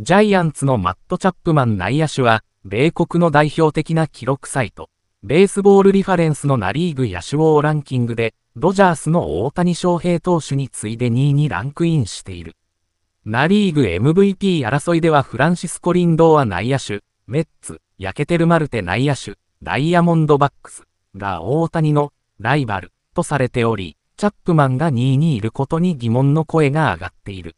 ジャイアンツのマット・チャップマン内野手は、米国の代表的な記録サイト、ベースボールリファレンスのナリーグ野手王ランキングで、ドジャースの大谷翔平投手に次いで2位にランクインしている。ナリーグ MVP 争いではフランシスコ・リンドーは内野手、メッツ、ヤケテル・マルテ内野手、ダイヤモンド・バックスが大谷のライバルとされており、チャップマンが2位にいることに疑問の声が上がっている。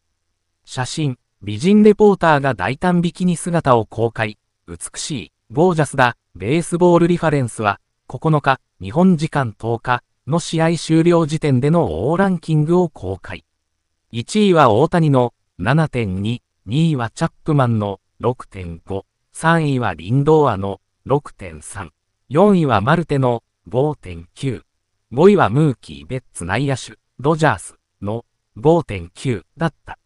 写真、美人レポーターが大胆引きに姿を公開、美しい、ゴージャスだ、ベースボールリファレンスは、9日、日本時間10日の試合終了時点での王ランキングを公開。1位は大谷の7.2、2位はチャップマンの6.5、3位はリンドーアの6.3、4位はマルテの5.9、5位はムーキー・ベッツ内野手、ドジャースの5.9だった。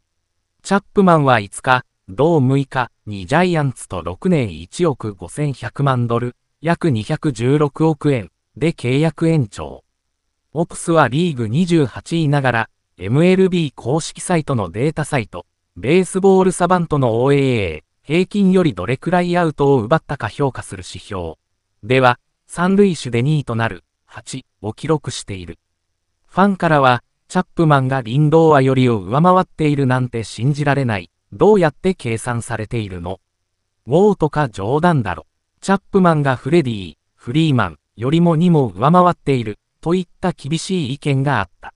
チャップマンは5日、同6日にジャイアンツと6年1億5100万ドル、約216億円で契約延長。オプスはリーグ28位ながら、MLB 公式サイトのデータサイト、ベースボールサバントの OAA、平均よりどれくらいアウトを奪ったか評価する指標。では、三塁手で2位となる、8を記録している。ファンからは、チャップマンがリンドーアよりを上回っているなんて信じられない。どうやって計算されているのウォーとか冗談だろ。チャップマンがフレディ、フリーマンよりも2も上回っているといった厳しい意見があった。